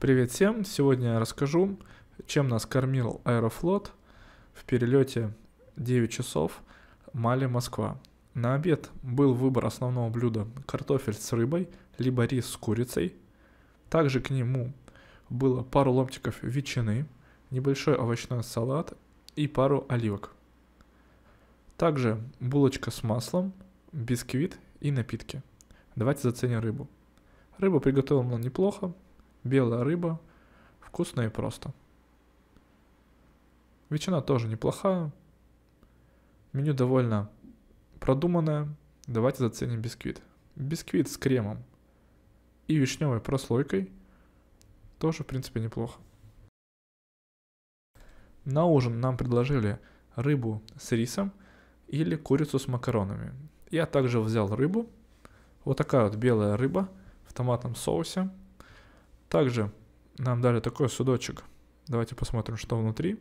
Привет всем! Сегодня я расскажу, чем нас кормил Аэрофлот в перелете 9 часов Мали-Москва. На обед был выбор основного блюда картофель с рыбой, либо рис с курицей. Также к нему было пару ломтиков ветчины, небольшой овощной салат и пару оливок. Также булочка с маслом, бисквит и напитки. Давайте заценим рыбу. Рыба приготовлена неплохо, Белая рыба. Вкусно и просто. Ветчина тоже неплохая. Меню довольно продуманное. Давайте заценим бисквит. Бисквит с кремом и вишневой прослойкой тоже, в принципе, неплохо. На ужин нам предложили рыбу с рисом или курицу с макаронами. Я также взял рыбу. Вот такая вот белая рыба в томатном соусе. Также нам дали такой судочек. Давайте посмотрим, что внутри.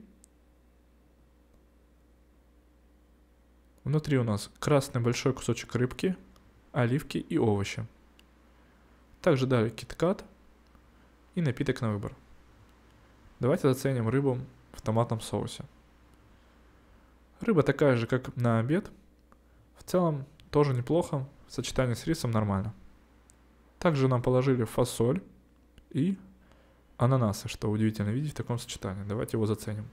Внутри у нас красный большой кусочек рыбки, оливки и овощи. Также дали киткат и напиток на выбор. Давайте заценим рыбу в томатном соусе. Рыба такая же, как на обед. В целом тоже неплохо, в сочетании с рисом нормально. Также нам положили фасоль и ананаса, что удивительно видеть в таком сочетании. Давайте его заценим.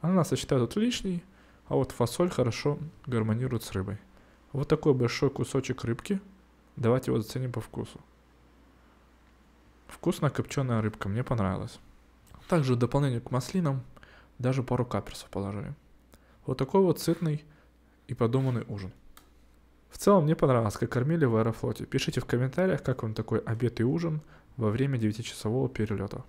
Ананас сочетает отличный, а вот фасоль хорошо гармонирует с рыбой. Вот такой большой кусочек рыбки. Давайте его заценим по вкусу. Вкусная копченая рыбка, мне понравилась. Также в дополнение к маслинам даже пару каперсов положили. Вот такой вот сытный и продуманный ужин целом мне понравилось, как кормили в аэрофлоте. Пишите в комментариях, как вам такой обед и ужин во время 9-часового перелета.